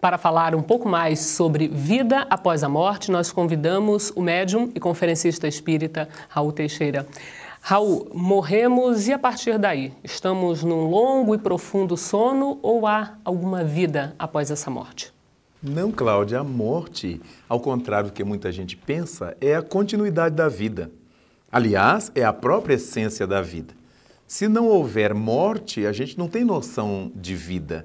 Para falar um pouco mais sobre vida após a morte, nós convidamos o médium e conferencista espírita Raul Teixeira. Raul, morremos e a partir daí? Estamos num longo e profundo sono ou há alguma vida após essa morte? Não, Cláudia, a morte, ao contrário do que muita gente pensa, é a continuidade da vida. Aliás, é a própria essência da vida. Se não houver morte, a gente não tem noção de vida.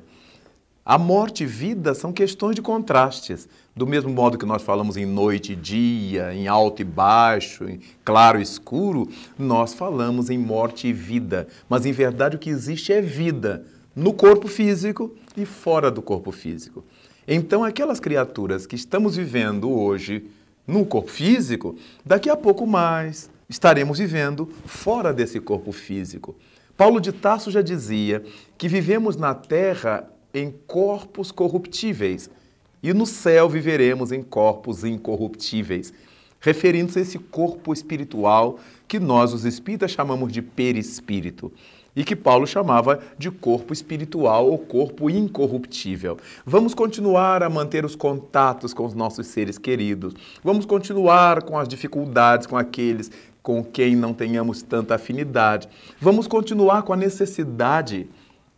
A morte e vida são questões de contrastes. Do mesmo modo que nós falamos em noite e dia, em alto e baixo, em claro e escuro, nós falamos em morte e vida. Mas em verdade o que existe é vida no corpo físico e fora do corpo físico. Então, aquelas criaturas que estamos vivendo hoje no corpo físico, daqui a pouco mais estaremos vivendo fora desse corpo físico. Paulo de Tarso já dizia que vivemos na terra em corpos corruptíveis, e no céu viveremos em corpos incorruptíveis, referindo-se a esse corpo espiritual que nós, os espíritas, chamamos de perispírito e que Paulo chamava de corpo espiritual ou corpo incorruptível. Vamos continuar a manter os contatos com os nossos seres queridos, vamos continuar com as dificuldades com aqueles com quem não tenhamos tanta afinidade, vamos continuar com a necessidade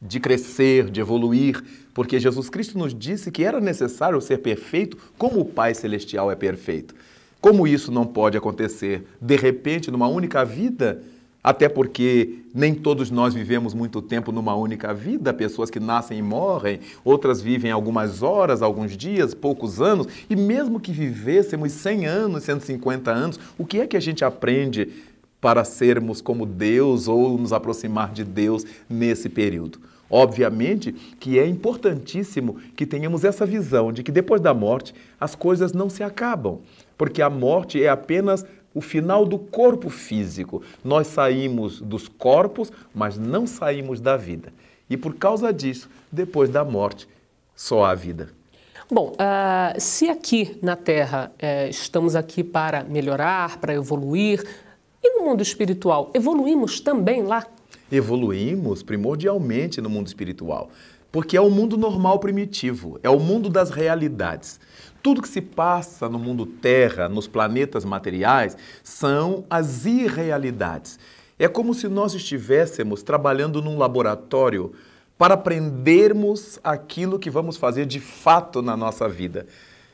de crescer, de evoluir, porque Jesus Cristo nos disse que era necessário ser perfeito como o Pai Celestial é perfeito. Como isso não pode acontecer de repente numa única vida? Até porque nem todos nós vivemos muito tempo numa única vida, pessoas que nascem e morrem, outras vivem algumas horas, alguns dias, poucos anos, e mesmo que vivêssemos 100 anos, 150 anos, o que é que a gente aprende para sermos como Deus ou nos aproximar de Deus nesse período. Obviamente que é importantíssimo que tenhamos essa visão de que depois da morte as coisas não se acabam, porque a morte é apenas o final do corpo físico. Nós saímos dos corpos, mas não saímos da vida. E por causa disso, depois da morte, só há vida. Bom, uh, se aqui na Terra uh, estamos aqui para melhorar, para evoluir, no mundo espiritual, evoluímos também lá? Evoluímos primordialmente no mundo espiritual, porque é o mundo normal primitivo, é o mundo das realidades. Tudo que se passa no mundo terra, nos planetas materiais, são as irrealidades. É como se nós estivéssemos trabalhando num laboratório para aprendermos aquilo que vamos fazer de fato na nossa vida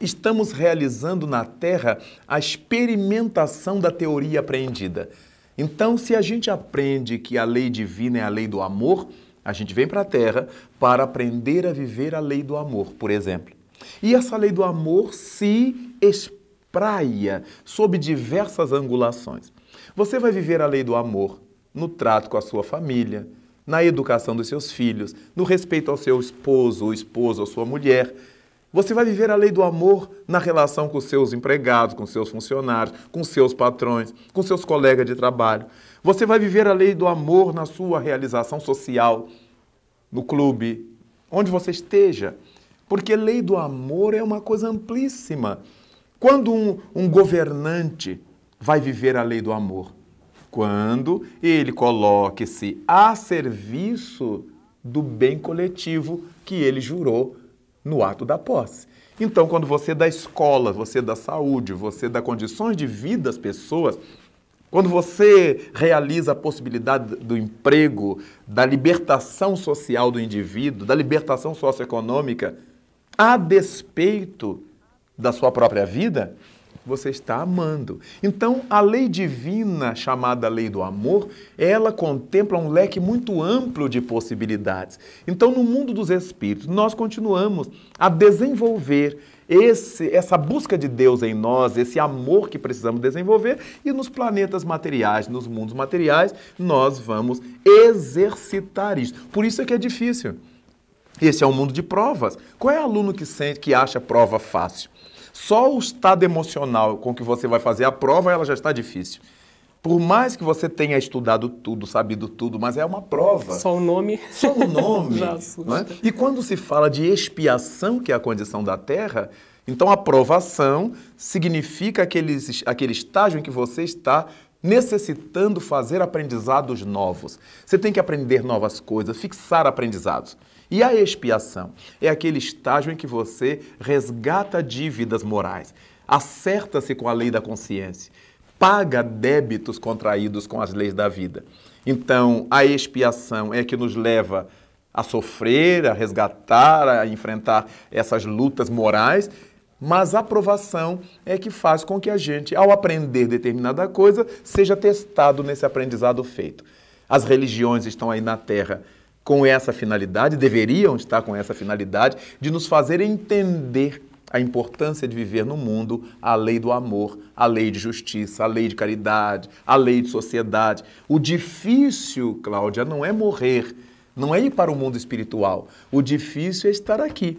estamos realizando na Terra a experimentação da teoria apreendida. Então, se a gente aprende que a lei divina é a lei do amor, a gente vem para a Terra para aprender a viver a lei do amor, por exemplo. E essa lei do amor se espraia sob diversas angulações. Você vai viver a lei do amor no trato com a sua família, na educação dos seus filhos, no respeito ao seu esposo, ou esposa ou sua mulher, você vai viver a lei do amor na relação com seus empregados, com seus funcionários, com seus patrões, com seus colegas de trabalho. Você vai viver a lei do amor na sua realização social, no clube, onde você esteja. Porque lei do amor é uma coisa amplíssima. Quando um, um governante vai viver a lei do amor? Quando ele coloque-se a serviço do bem coletivo que ele jurou no ato da posse. Então, quando você é dá escola, você é dá saúde, você é dá condições de vida às pessoas, quando você realiza a possibilidade do emprego, da libertação social do indivíduo, da libertação socioeconômica, a despeito da sua própria vida, você está amando. Então, a lei divina, chamada lei do amor, ela contempla um leque muito amplo de possibilidades. Então, no mundo dos espíritos, nós continuamos a desenvolver esse, essa busca de Deus em nós, esse amor que precisamos desenvolver, e nos planetas materiais, nos mundos materiais, nós vamos exercitar isso. Por isso é que é difícil. Esse é um mundo de provas. Qual é o aluno que sente que acha prova fácil? Só o estado emocional com que você vai fazer a prova, ela já está difícil. Por mais que você tenha estudado tudo, sabido tudo, mas é uma prova. Só o nome. Só o nome. já é? assusta. É? E quando se fala de expiação, que é a condição da terra, então a provação significa aquele, aquele estágio em que você está necessitando fazer aprendizados novos. Você tem que aprender novas coisas, fixar aprendizados. E a expiação é aquele estágio em que você resgata dívidas morais, acerta-se com a lei da consciência, paga débitos contraídos com as leis da vida. Então, a expiação é que nos leva a sofrer, a resgatar, a enfrentar essas lutas morais mas a aprovação é que faz com que a gente, ao aprender determinada coisa, seja testado nesse aprendizado feito. As religiões estão aí na Terra com essa finalidade, deveriam estar com essa finalidade de nos fazer entender a importância de viver no mundo a lei do amor, a lei de justiça, a lei de caridade, a lei de sociedade. O difícil, Cláudia, não é morrer, não é ir para o mundo espiritual. O difícil é estar aqui.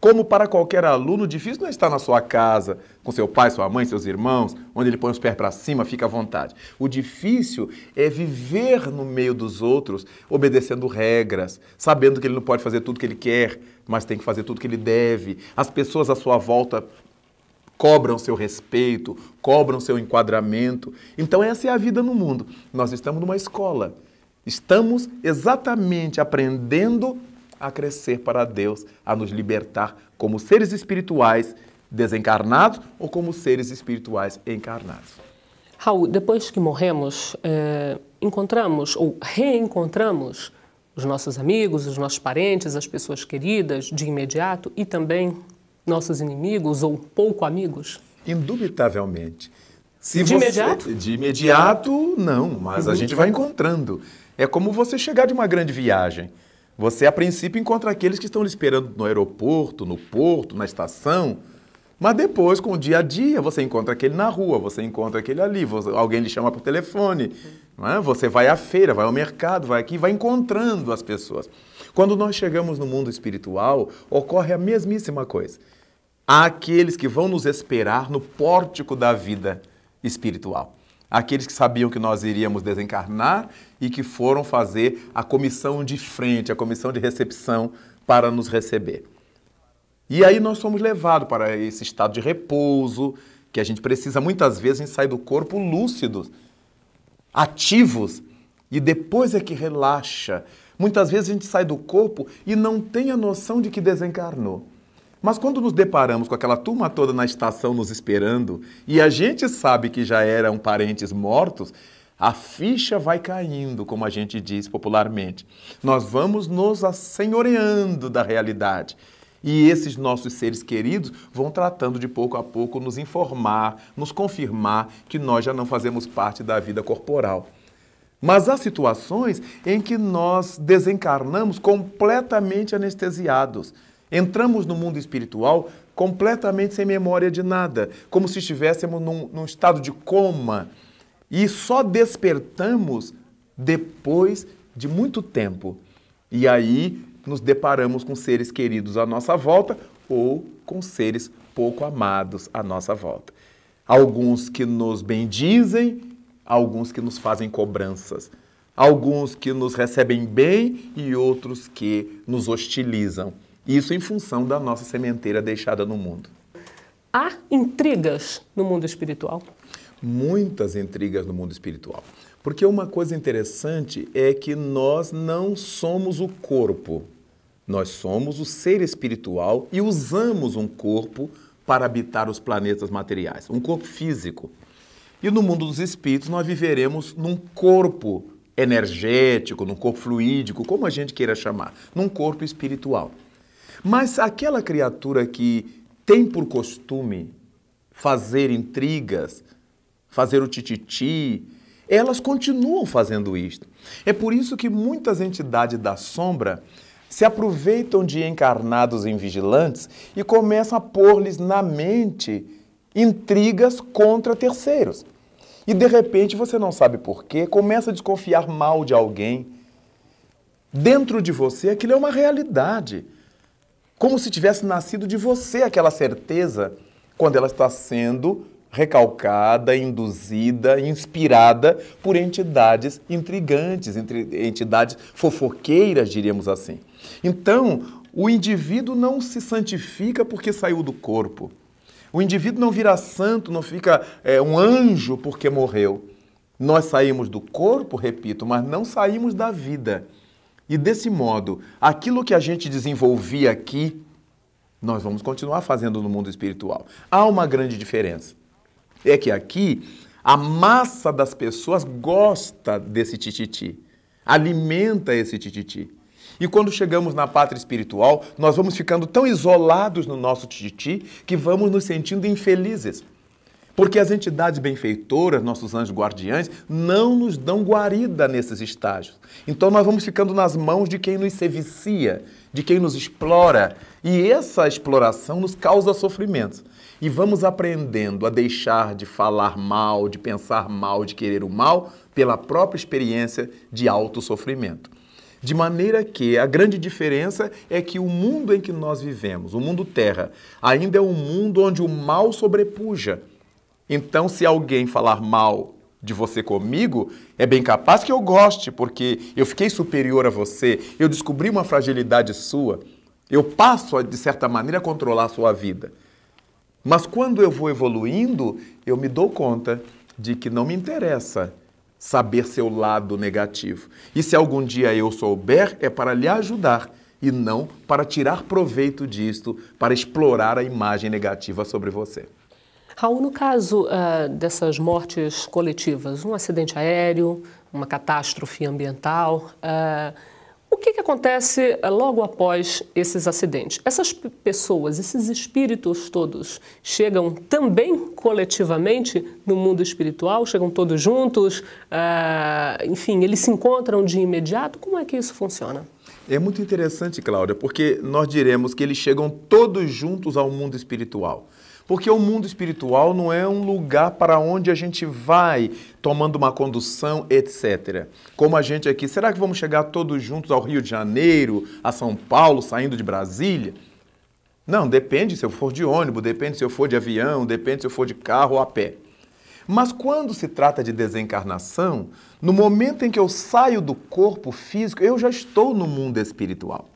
Como para qualquer aluno, difícil não é estar na sua casa, com seu pai, sua mãe, seus irmãos, onde ele põe os pés para cima, fica à vontade. O difícil é viver no meio dos outros, obedecendo regras, sabendo que ele não pode fazer tudo que ele quer, mas tem que fazer tudo que ele deve. As pessoas à sua volta cobram seu respeito, cobram seu enquadramento. Então essa é a vida no mundo. Nós estamos numa escola. Estamos exatamente aprendendo a crescer para Deus, a nos libertar como seres espirituais desencarnados ou como seres espirituais encarnados. Raul, depois que morremos, é, encontramos ou reencontramos os nossos amigos, os nossos parentes, as pessoas queridas de imediato e também nossos inimigos ou pouco amigos? Indubitavelmente. Se de você... imediato? De imediato, não, mas uhum. a gente vai encontrando. É como você chegar de uma grande viagem. Você, a princípio, encontra aqueles que estão lhe esperando no aeroporto, no porto, na estação. Mas depois, com o dia a dia, você encontra aquele na rua, você encontra aquele ali, você, alguém lhe chama por telefone. É? Você vai à feira, vai ao mercado, vai aqui, vai encontrando as pessoas. Quando nós chegamos no mundo espiritual, ocorre a mesmíssima coisa. Há aqueles que vão nos esperar no pórtico da vida espiritual aqueles que sabiam que nós iríamos desencarnar e que foram fazer a comissão de frente, a comissão de recepção para nos receber. E aí nós somos levados para esse estado de repouso que a gente precisa. Muitas vezes a gente sai do corpo lúcidos, ativos, e depois é que relaxa. Muitas vezes a gente sai do corpo e não tem a noção de que desencarnou. Mas quando nos deparamos com aquela turma toda na estação nos esperando e a gente sabe que já eram parentes mortos, a ficha vai caindo, como a gente diz popularmente. Nós vamos nos assenhoreando da realidade. E esses nossos seres queridos vão tratando de pouco a pouco nos informar, nos confirmar que nós já não fazemos parte da vida corporal. Mas há situações em que nós desencarnamos completamente anestesiados Entramos no mundo espiritual completamente sem memória de nada, como se estivéssemos num, num estado de coma. E só despertamos depois de muito tempo. E aí nos deparamos com seres queridos à nossa volta ou com seres pouco amados à nossa volta. Alguns que nos bendizem, alguns que nos fazem cobranças, alguns que nos recebem bem e outros que nos hostilizam. Isso em função da nossa sementeira deixada no mundo. Há intrigas no mundo espiritual? Muitas intrigas no mundo espiritual. Porque uma coisa interessante é que nós não somos o corpo, nós somos o ser espiritual e usamos um corpo para habitar os planetas materiais, um corpo físico. E no mundo dos espíritos nós viveremos num corpo energético, num corpo fluídico, como a gente queira chamar, num corpo espiritual. Mas aquela criatura que tem por costume fazer intrigas, fazer o tititi, elas continuam fazendo isto. É por isso que muitas entidades da sombra se aproveitam de encarnados em vigilantes e começam a pôr-lhes na mente intrigas contra terceiros. E de repente você não sabe porquê, começa a desconfiar mal de alguém. Dentro de você, aquilo é uma realidade como se tivesse nascido de você aquela certeza quando ela está sendo recalcada, induzida, inspirada por entidades intrigantes, entidades fofoqueiras, diríamos assim. Então, o indivíduo não se santifica porque saiu do corpo. O indivíduo não vira santo, não fica é, um anjo porque morreu. Nós saímos do corpo, repito, mas não saímos da vida. E desse modo, aquilo que a gente desenvolvia aqui, nós vamos continuar fazendo no mundo espiritual. Há uma grande diferença. É que aqui a massa das pessoas gosta desse tititi, alimenta esse tititi. E quando chegamos na pátria espiritual, nós vamos ficando tão isolados no nosso tititi que vamos nos sentindo infelizes. Porque as entidades benfeitoras, nossos anjos guardiães, não nos dão guarida nesses estágios. Então nós vamos ficando nas mãos de quem nos sevicia, de quem nos explora. E essa exploração nos causa sofrimentos. E vamos aprendendo a deixar de falar mal, de pensar mal, de querer o mal, pela própria experiência de alto sofrimento. De maneira que a grande diferença é que o mundo em que nós vivemos, o mundo terra, ainda é um mundo onde o mal sobrepuja então, se alguém falar mal de você comigo, é bem capaz que eu goste, porque eu fiquei superior a você, eu descobri uma fragilidade sua, eu passo, a, de certa maneira, a controlar a sua vida. Mas quando eu vou evoluindo, eu me dou conta de que não me interessa saber seu lado negativo. E se algum dia eu souber, é para lhe ajudar e não para tirar proveito disto, para explorar a imagem negativa sobre você. Raul, no caso uh, dessas mortes coletivas, um acidente aéreo, uma catástrofe ambiental, uh, o que, que acontece ah, logo após esses acidentes? Essas pessoas, esses espíritos todos, chegam também coletivamente no mundo espiritual? Chegam todos juntos? Uh, enfim, eles se encontram de imediato? Como é que isso funciona? É muito interessante, Cláudia, porque nós diremos que eles chegam todos juntos ao mundo espiritual. Porque o mundo espiritual não é um lugar para onde a gente vai tomando uma condução, etc. Como a gente aqui, será que vamos chegar todos juntos ao Rio de Janeiro, a São Paulo, saindo de Brasília? Não, depende se eu for de ônibus, depende se eu for de avião, depende se eu for de carro ou a pé. Mas quando se trata de desencarnação, no momento em que eu saio do corpo físico, eu já estou no mundo espiritual.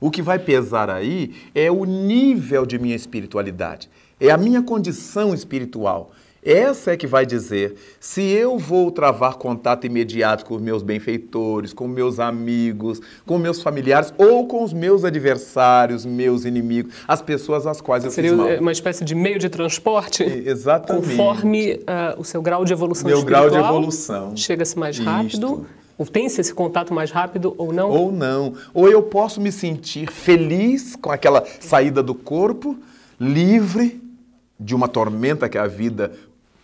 O que vai pesar aí é o nível de minha espiritualidade é a minha condição espiritual. Essa é que vai dizer se eu vou travar contato imediato com os meus benfeitores, com meus amigos, com meus familiares ou com os meus adversários, meus inimigos, as pessoas às quais eu Seria fiz mal. uma espécie de meio de transporte? Exatamente. Conforme uh, o seu grau de evolução Meu grau de evolução. Chega-se mais rápido. Isto tem-se esse contato mais rápido ou não? Ou não. Ou eu posso me sentir feliz com aquela saída do corpo, livre, de uma tormenta que a vida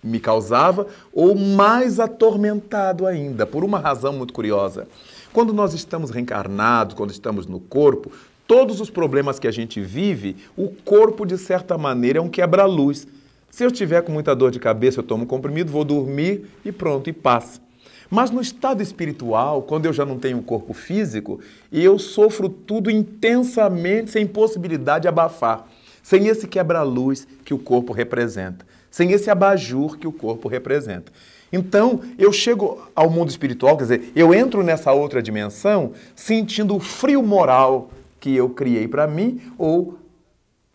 me causava, ou mais atormentado ainda, por uma razão muito curiosa. Quando nós estamos reencarnados, quando estamos no corpo, todos os problemas que a gente vive, o corpo, de certa maneira, é um quebra-luz. Se eu tiver com muita dor de cabeça, eu tomo um comprimido, vou dormir e pronto, e passa. Mas no estado espiritual, quando eu já não tenho corpo físico, eu sofro tudo intensamente, sem possibilidade de abafar sem esse quebra-luz que o corpo representa, sem esse abajur que o corpo representa. Então, eu chego ao mundo espiritual, quer dizer, eu entro nessa outra dimensão sentindo o frio moral que eu criei para mim ou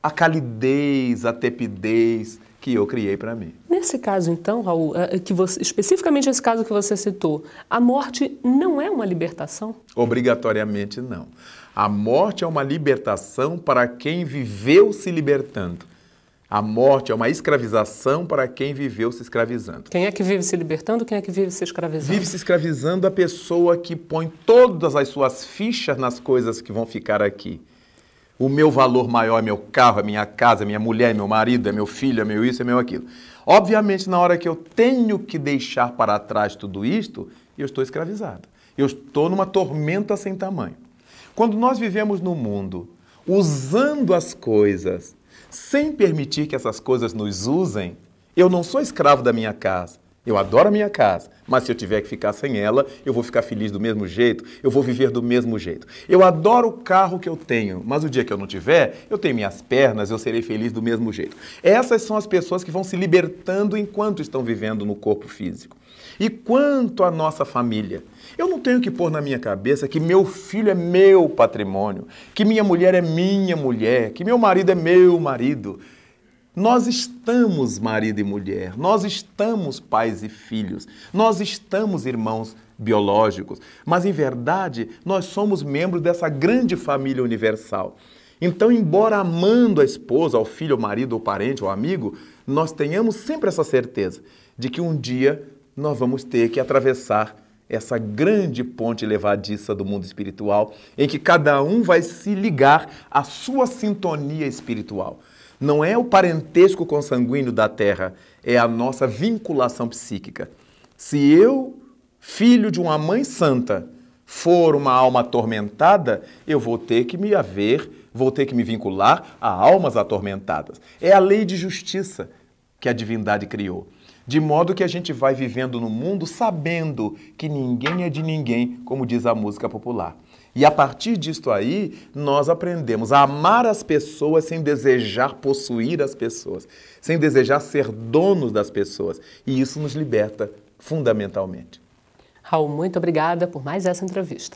a calidez, a tepidez que eu criei para mim. Nesse caso, então, Raul, é, é que você, especificamente esse caso que você citou, a morte não é uma libertação? Obrigatoriamente não. A morte é uma libertação para quem viveu se libertando. A morte é uma escravização para quem viveu se escravizando. Quem é que vive se libertando? Quem é que vive se escravizando? Vive se escravizando a pessoa que põe todas as suas fichas nas coisas que vão ficar aqui o meu valor maior é meu carro, é minha casa, é minha mulher, é meu marido, é meu filho, é meu isso, é meu aquilo. Obviamente, na hora que eu tenho que deixar para trás tudo isto, eu estou escravizado. Eu estou numa tormenta sem tamanho. Quando nós vivemos no mundo usando as coisas sem permitir que essas coisas nos usem, eu não sou escravo da minha casa, eu adoro a minha casa, mas se eu tiver que ficar sem ela, eu vou ficar feliz do mesmo jeito, eu vou viver do mesmo jeito. Eu adoro o carro que eu tenho, mas o dia que eu não tiver, eu tenho minhas pernas, eu serei feliz do mesmo jeito. Essas são as pessoas que vão se libertando enquanto estão vivendo no corpo físico. E quanto à nossa família? Eu não tenho que pôr na minha cabeça que meu filho é meu patrimônio, que minha mulher é minha mulher, que meu marido é meu marido nós estamos marido e mulher, nós estamos pais e filhos, nós estamos irmãos biológicos, mas em verdade nós somos membros dessa grande família universal. Então, embora amando a esposa, ao filho, ao marido, ao parente, ao amigo, nós tenhamos sempre essa certeza de que um dia nós vamos ter que atravessar essa grande ponte levadiça do mundo espiritual, em que cada um vai se ligar à sua sintonia espiritual. Não é o parentesco consanguíneo da terra, é a nossa vinculação psíquica. Se eu, filho de uma mãe santa, for uma alma atormentada, eu vou ter que me haver, vou ter que me vincular a almas atormentadas. É a lei de justiça que a divindade criou. De modo que a gente vai vivendo no mundo sabendo que ninguém é de ninguém, como diz a música popular. E a partir disto aí, nós aprendemos a amar as pessoas sem desejar possuir as pessoas, sem desejar ser dono das pessoas. E isso nos liberta fundamentalmente. Raul, muito obrigada por mais essa entrevista.